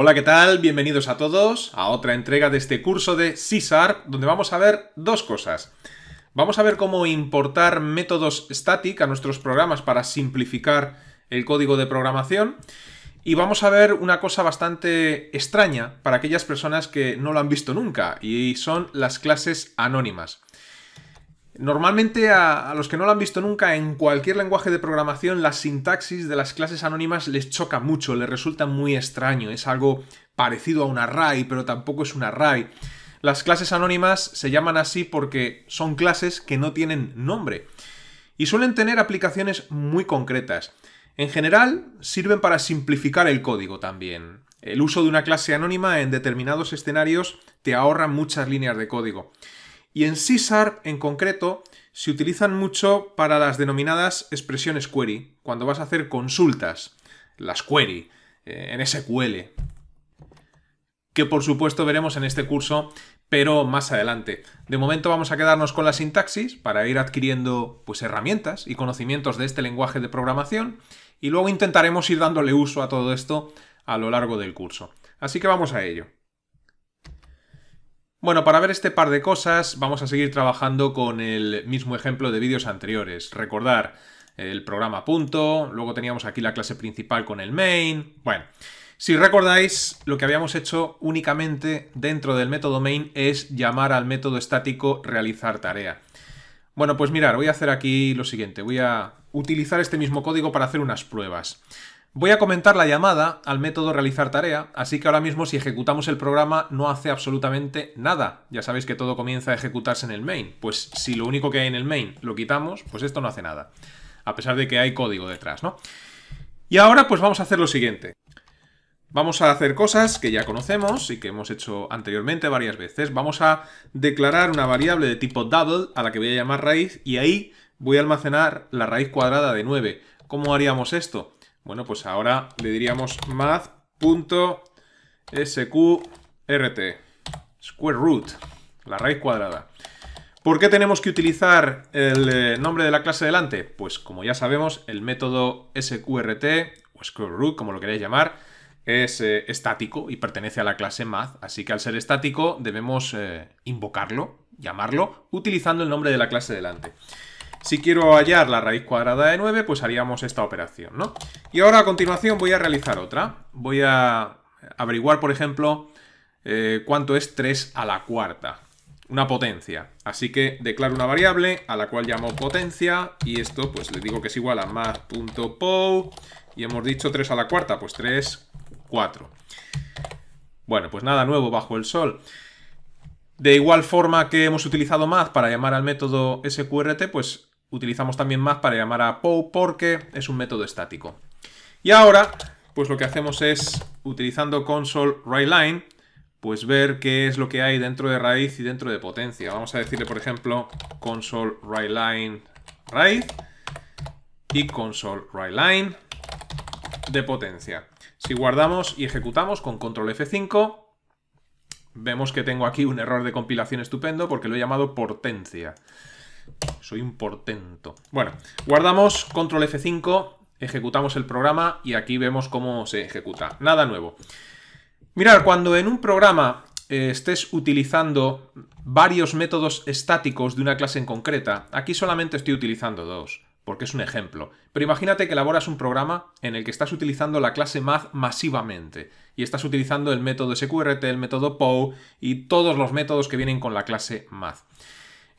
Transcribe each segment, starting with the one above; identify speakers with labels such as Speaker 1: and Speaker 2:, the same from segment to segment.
Speaker 1: Hola, ¿qué tal? Bienvenidos a todos a otra entrega de este curso de C donde vamos a ver dos cosas. Vamos a ver cómo importar métodos static a nuestros programas para simplificar el código de programación. Y vamos a ver una cosa bastante extraña para aquellas personas que no lo han visto nunca, y son las clases anónimas. Normalmente a, los que no lo han visto nunca, en cualquier lenguaje de programación, la sintaxis de las clases anónimas les choca mucho, les resulta muy extraño, es algo parecido a un array, pero tampoco es un array. Las clases anónimas se llaman así porque son clases que no tienen nombre y suelen tener aplicaciones muy concretas. En general, sirven para simplificar el código también. El uso de una clase anónima en determinados escenarios te ahorra muchas líneas de código y en C en concreto se utilizan mucho para las denominadas expresiones query, cuando vas a hacer consultas, las query, eh, en SQL, que por supuesto veremos en este curso, pero más adelante. De momento vamos a quedarnos con la sintaxis para ir adquiriendo pues, herramientas y conocimientos de este lenguaje de programación y luego intentaremos ir dándole uso a todo esto a lo largo del curso. Así que vamos a ello. Bueno, para ver este par de cosas vamos a seguir trabajando con el mismo ejemplo de vídeos anteriores. Recordar el programa punto, luego teníamos aquí la clase principal con el main. Bueno, si recordáis, lo que habíamos hecho únicamente dentro del método main es llamar al método estático realizar tarea. Bueno, pues mirar, voy a hacer aquí lo siguiente. Voy a utilizar este mismo código para hacer unas pruebas. Voy a comentar la llamada al método realizar tarea, así que ahora mismo si ejecutamos el programa no hace absolutamente nada. Ya sabéis que todo comienza a ejecutarse en el main. Pues si lo único que hay en el main lo quitamos, pues esto no hace nada. A pesar de que hay código detrás, ¿no? Y ahora pues vamos a hacer lo siguiente. Vamos a hacer cosas que ya conocemos y que hemos hecho anteriormente varias veces. Vamos a declarar una variable de tipo double a la que voy a llamar raíz y ahí voy a almacenar la raíz cuadrada de 9. ¿Cómo haríamos esto? Bueno, pues ahora le diríamos math.sqrt, square root, la raíz cuadrada. ¿Por qué tenemos que utilizar el eh, nombre de la clase delante? Pues como ya sabemos, el método sqrt o square root, como lo queréis llamar, es eh, estático y pertenece a la clase math, así que al ser estático debemos eh, invocarlo, llamarlo, utilizando el nombre de la clase delante. Si quiero hallar la raíz cuadrada de 9, pues haríamos esta operación, ¿no? Y ahora a continuación voy a realizar otra. Voy a averiguar, por ejemplo, eh, cuánto es 3 a la cuarta. Una potencia. Así que declaro una variable a la cual llamo potencia y esto pues le digo que es igual a math.pow, y hemos dicho 3 a la cuarta, pues 3, 4. Bueno, pues nada nuevo bajo el sol. De igual forma que hemos utilizado math para llamar al método sqrt, pues utilizamos también más para llamar a POW porque es un método estático. Y ahora, pues lo que hacemos es, utilizando console pues ver qué es lo que hay dentro de raíz y dentro de potencia. Vamos a decirle, por ejemplo, console raíz y console de potencia. Si guardamos y ejecutamos con control F5, vemos que tengo aquí un error de compilación estupendo porque lo he llamado potencia. Soy un portento. Bueno, guardamos control F5, ejecutamos el programa y aquí vemos cómo se ejecuta. Nada nuevo. Mirar, cuando en un programa eh, estés utilizando varios métodos estáticos de una clase en concreta, aquí solamente estoy utilizando dos, porque es un ejemplo. Pero imagínate que elaboras un programa en el que estás utilizando la clase math masivamente y estás utilizando el método sqrt, el método POW y todos los métodos que vienen con la clase math.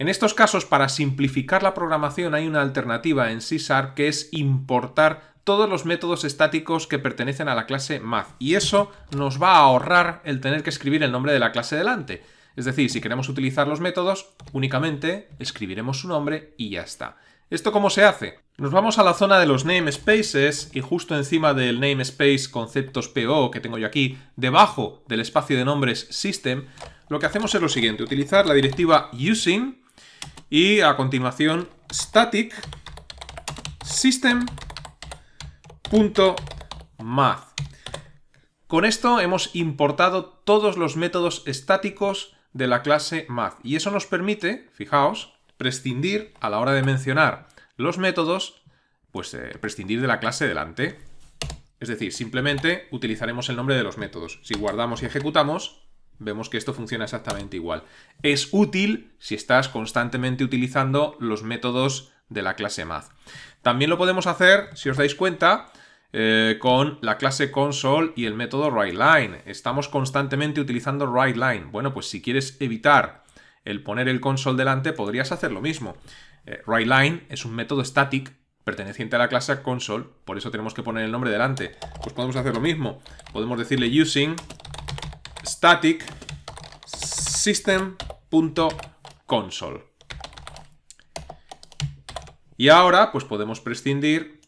Speaker 1: En estos casos, para simplificar la programación hay una alternativa en C que es importar todos los métodos estáticos que pertenecen a la clase math y eso nos va a ahorrar el tener que escribir el nombre de la clase delante. Es decir, si queremos utilizar los métodos, únicamente escribiremos su nombre y ya está. ¿Esto cómo se hace? Nos vamos a la zona de los namespaces y justo encima del namespace conceptos PO que tengo yo aquí, debajo del espacio de nombres system, lo que hacemos es lo siguiente, utilizar la directiva using y a continuación, static system.math. Con esto hemos importado todos los métodos estáticos de la clase math. Y eso nos permite, fijaos, prescindir a la hora de mencionar los métodos, pues eh, prescindir de la clase delante. Es decir, simplemente utilizaremos el nombre de los métodos. Si guardamos y ejecutamos, vemos que esto funciona exactamente igual. Es útil si estás constantemente utilizando los métodos de la clase math. También lo podemos hacer, si os dais cuenta, eh, con la clase console y el método writeLine. Estamos constantemente utilizando writeLine. Bueno, pues si quieres evitar el poner el console delante, podrías hacer lo mismo. Eh, writeLine es un método static perteneciente a la clase console, por eso tenemos que poner el nombre delante. Pues podemos hacer lo mismo. Podemos decirle using static system.console. Y ahora, pues podemos prescindir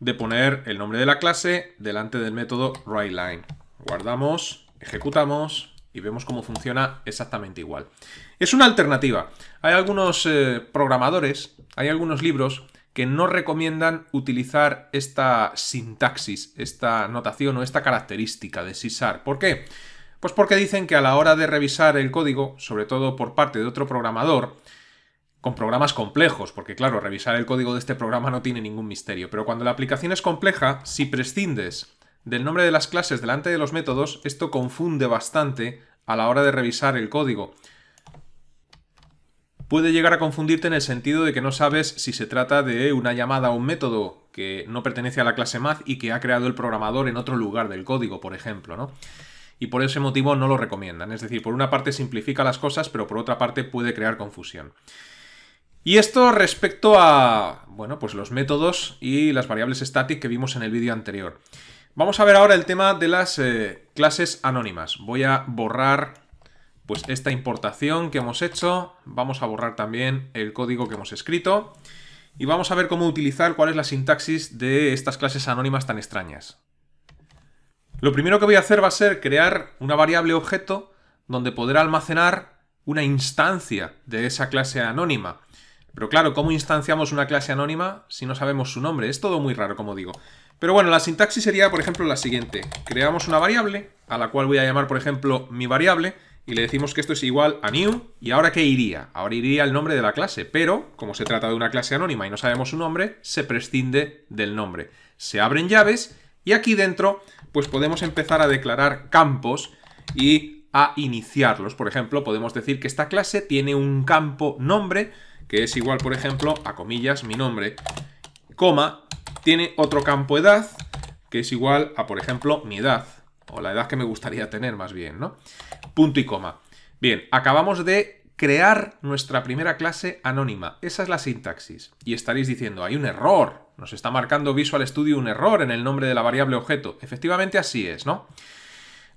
Speaker 1: de poner el nombre de la clase delante del método WriteLine. Guardamos, ejecutamos y vemos cómo funciona exactamente igual. Es una alternativa. Hay algunos eh, programadores, hay algunos libros que no recomiendan utilizar esta sintaxis, esta notación o esta característica de SISAR. ¿Por qué? Pues porque dicen que a la hora de revisar el código, sobre todo por parte de otro programador, con programas complejos, porque claro, revisar el código de este programa no tiene ningún misterio, pero cuando la aplicación es compleja, si prescindes del nombre de las clases delante de los métodos, esto confunde bastante a la hora de revisar el código puede llegar a confundirte en el sentido de que no sabes si se trata de una llamada o un método que no pertenece a la clase math y que ha creado el programador en otro lugar del código, por ejemplo, ¿no? Y por ese motivo no lo recomiendan. Es decir, por una parte simplifica las cosas, pero por otra parte puede crear confusión. Y esto respecto a, bueno, pues los métodos y las variables static que vimos en el vídeo anterior. Vamos a ver ahora el tema de las eh, clases anónimas. Voy a borrar pues esta importación que hemos hecho, vamos a borrar también el código que hemos escrito y vamos a ver cómo utilizar cuál es la sintaxis de estas clases anónimas tan extrañas. Lo primero que voy a hacer va a ser crear una variable objeto donde poder almacenar una instancia de esa clase anónima. Pero claro, ¿cómo instanciamos una clase anónima si no sabemos su nombre? Es todo muy raro, como digo. Pero bueno, la sintaxis sería, por ejemplo, la siguiente. Creamos una variable, a la cual voy a llamar, por ejemplo, mi variable, y le decimos que esto es igual a new, ¿y ahora qué iría? Ahora iría el nombre de la clase, pero como se trata de una clase anónima y no sabemos su nombre, se prescinde del nombre. Se abren llaves y aquí dentro pues podemos empezar a declarar campos y a iniciarlos. Por ejemplo, podemos decir que esta clase tiene un campo nombre que es igual, por ejemplo, a comillas, mi nombre, coma, tiene otro campo edad que es igual a, por ejemplo, mi edad o la edad que me gustaría tener más bien, ¿no? Punto y coma. Bien, acabamos de crear nuestra primera clase anónima. Esa es la sintaxis. Y estaréis diciendo, hay un error. Nos está marcando Visual Studio un error en el nombre de la variable objeto. Efectivamente así es, ¿no?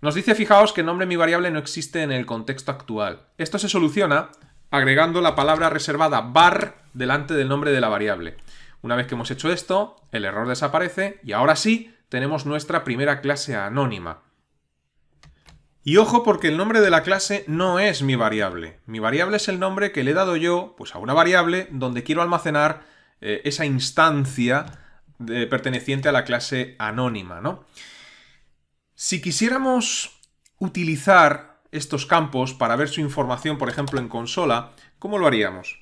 Speaker 1: Nos dice, fijaos, que el nombre de mi variable no existe en el contexto actual. Esto se soluciona agregando la palabra reservada bar delante del nombre de la variable. Una vez que hemos hecho esto, el error desaparece y ahora sí tenemos nuestra primera clase anónima. Y ojo porque el nombre de la clase no es mi variable. Mi variable es el nombre que le he dado yo pues, a una variable donde quiero almacenar eh, esa instancia eh, perteneciente a la clase anónima. ¿no? Si quisiéramos utilizar estos campos para ver su información, por ejemplo, en consola, ¿cómo lo haríamos?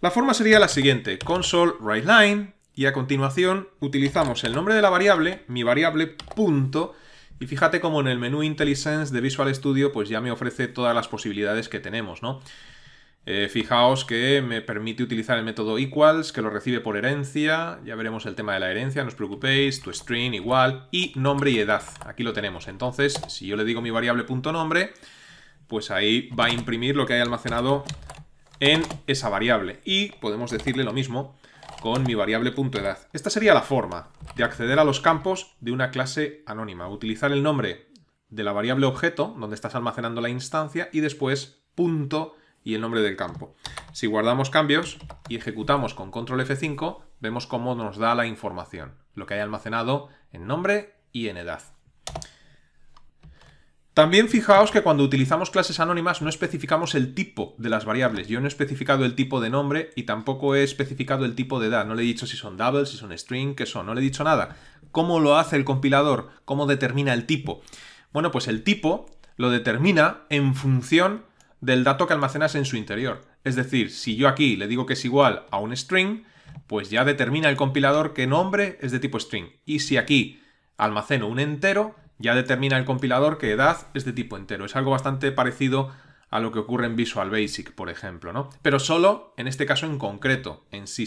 Speaker 1: La forma sería la siguiente, console.writeline y a continuación utilizamos el nombre de la variable, mi variable punto, y fíjate como en el menú IntelliSense de Visual Studio pues ya me ofrece todas las posibilidades que tenemos, ¿no? Eh, fijaos que me permite utilizar el método equals, que lo recibe por herencia. Ya veremos el tema de la herencia, no os preocupéis. Tu string igual. Y nombre y edad. Aquí lo tenemos. Entonces, si yo le digo mi variable punto .nombre, pues ahí va a imprimir lo que hay almacenado en esa variable. Y podemos decirle lo mismo con mi variable punto edad. Esta sería la forma de acceder a los campos de una clase anónima. Utilizar el nombre de la variable objeto, donde estás almacenando la instancia, y después punto y el nombre del campo. Si guardamos cambios y ejecutamos con control F5, vemos cómo nos da la información, lo que hay almacenado en nombre y en edad. También fijaos que cuando utilizamos clases anónimas no especificamos el tipo de las variables. Yo no he especificado el tipo de nombre y tampoco he especificado el tipo de edad. No le he dicho si son doubles, si son string, qué son. No le he dicho nada. ¿Cómo lo hace el compilador? ¿Cómo determina el tipo? Bueno, pues el tipo lo determina en función del dato que almacenas en su interior. Es decir, si yo aquí le digo que es igual a un string, pues ya determina el compilador que nombre es de tipo string. Y si aquí almaceno un entero, ya determina el compilador que edad es de tipo entero. Es algo bastante parecido a lo que ocurre en Visual Basic, por ejemplo, ¿no? Pero solo, en este caso en concreto, en C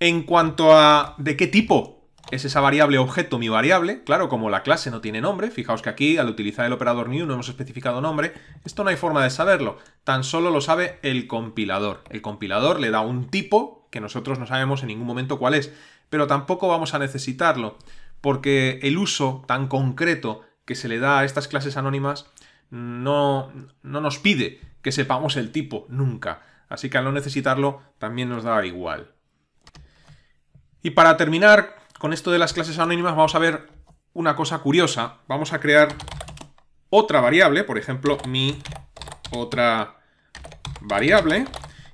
Speaker 1: En cuanto a de qué tipo es esa variable objeto, mi variable, claro, como la clase no tiene nombre, fijaos que aquí al utilizar el operador new no hemos especificado nombre, esto no hay forma de saberlo, tan solo lo sabe el compilador. El compilador le da un tipo que nosotros no sabemos en ningún momento cuál es, pero tampoco vamos a necesitarlo porque el uso tan concreto que se le da a estas clases anónimas no, nos pide que sepamos el tipo nunca. Así que al no necesitarlo también nos da igual. Y para terminar con esto de las clases anónimas vamos a ver una cosa curiosa. Vamos a crear otra variable, por ejemplo, mi otra variable.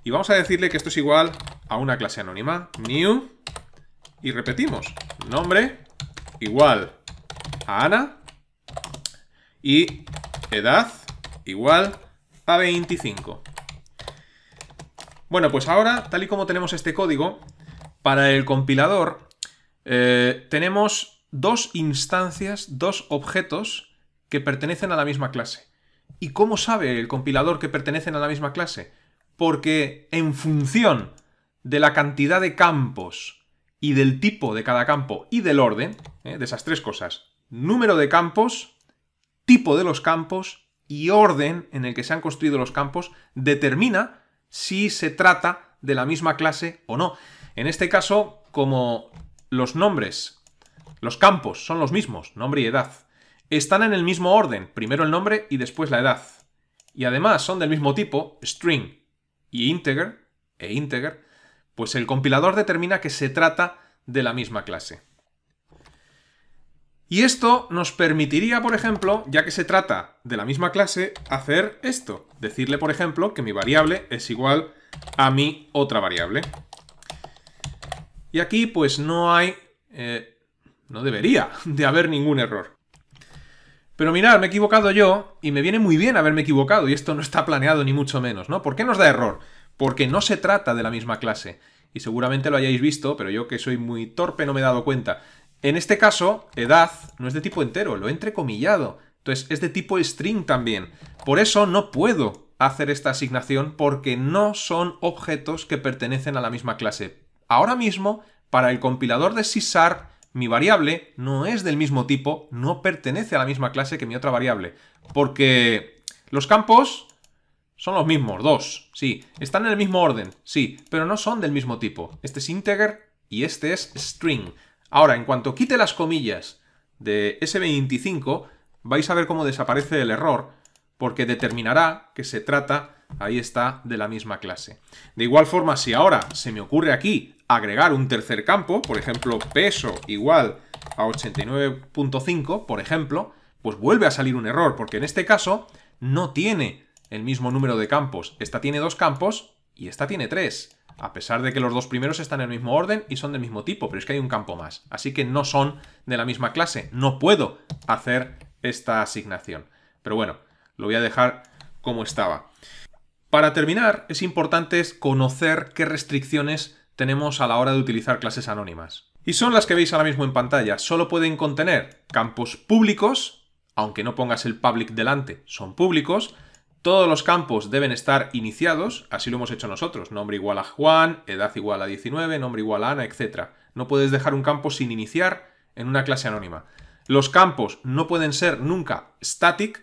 Speaker 1: Y vamos a decirle que esto es igual a una clase anónima, new, y repetimos, nombre, igual a Ana y edad igual a 25. Bueno, pues ahora, tal y como tenemos este código, para el compilador eh, tenemos dos instancias, dos objetos que pertenecen a la misma clase. ¿Y cómo sabe el compilador que pertenecen a la misma clase? Porque en función de la cantidad de campos y del tipo de cada campo y del orden, ¿eh? de esas tres cosas, número de campos, tipo de los campos y orden en el que se han construido los campos, determina si se trata de la misma clase o no. En este caso, como los nombres, los campos son los mismos, nombre y edad, están en el mismo orden, primero el nombre y después la edad. Y además son del mismo tipo, string y integer, e integer, pues el compilador determina que se trata de la misma clase. Y esto nos permitiría, por ejemplo, ya que se trata de la misma clase, hacer esto. Decirle, por ejemplo, que mi variable es igual a mi otra variable. Y aquí, pues, no hay... Eh, no debería de haber ningún error. Pero mirad, me he equivocado yo, y me viene muy bien haberme equivocado, y esto no está planeado ni mucho menos, ¿no? ¿Por qué nos da error? porque no se trata de la misma clase. Y seguramente lo hayáis visto, pero yo que soy muy torpe no me he dado cuenta. En este caso, edad no es de tipo entero, lo he entrecomillado. Entonces es de tipo string también. Por eso no puedo hacer esta asignación porque no son objetos que pertenecen a la misma clase. Ahora mismo, para el compilador de C mi variable no es del mismo tipo, no pertenece a la misma clase que mi otra variable. Porque los campos son los mismos, dos, sí. Están en el mismo orden, sí, pero no son del mismo tipo. Este es integer y este es string. Ahora, en cuanto quite las comillas de S25, vais a ver cómo desaparece el error, porque determinará que se trata, ahí está, de la misma clase. De igual forma, si ahora se me ocurre aquí agregar un tercer campo, por ejemplo, peso igual a 89.5, por ejemplo, pues vuelve a salir un error, porque en este caso no tiene el mismo número de campos. Esta tiene dos campos y esta tiene tres. A pesar de que los dos primeros están en el mismo orden y son del mismo tipo, pero es que hay un campo más. Así que no son de la misma clase. No puedo hacer esta asignación. Pero bueno, lo voy a dejar como estaba. Para terminar, es importante conocer qué restricciones tenemos a la hora de utilizar clases anónimas. Y son las que veis ahora mismo en pantalla. Solo pueden contener campos públicos, aunque no pongas el public delante, son públicos, todos los campos deben estar iniciados, así lo hemos hecho nosotros. Nombre igual a Juan, edad igual a 19, nombre igual a Ana, etc. No puedes dejar un campo sin iniciar en una clase anónima. Los campos no pueden ser nunca static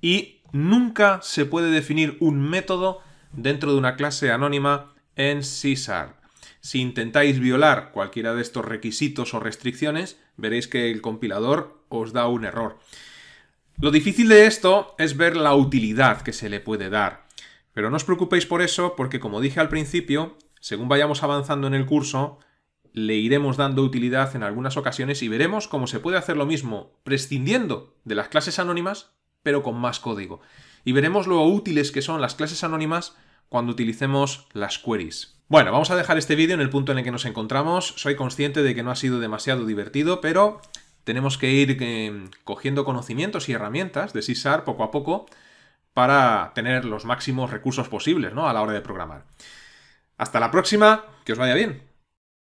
Speaker 1: y nunca se puede definir un método dentro de una clase anónima en CISAR. Si intentáis violar cualquiera de estos requisitos o restricciones, veréis que el compilador os da un error. Lo difícil de esto es ver la utilidad que se le puede dar. Pero no os preocupéis por eso, porque como dije al principio, según vayamos avanzando en el curso, le iremos dando utilidad en algunas ocasiones y veremos cómo se puede hacer lo mismo prescindiendo de las clases anónimas, pero con más código. Y veremos lo útiles que son las clases anónimas cuando utilicemos las queries. Bueno, vamos a dejar este vídeo en el punto en el que nos encontramos. Soy consciente de que no ha sido demasiado divertido, pero tenemos que ir eh, cogiendo conocimientos y herramientas de CISAR, poco a poco para tener los máximos recursos posibles ¿no? a la hora de programar. Hasta la próxima, que os vaya bien.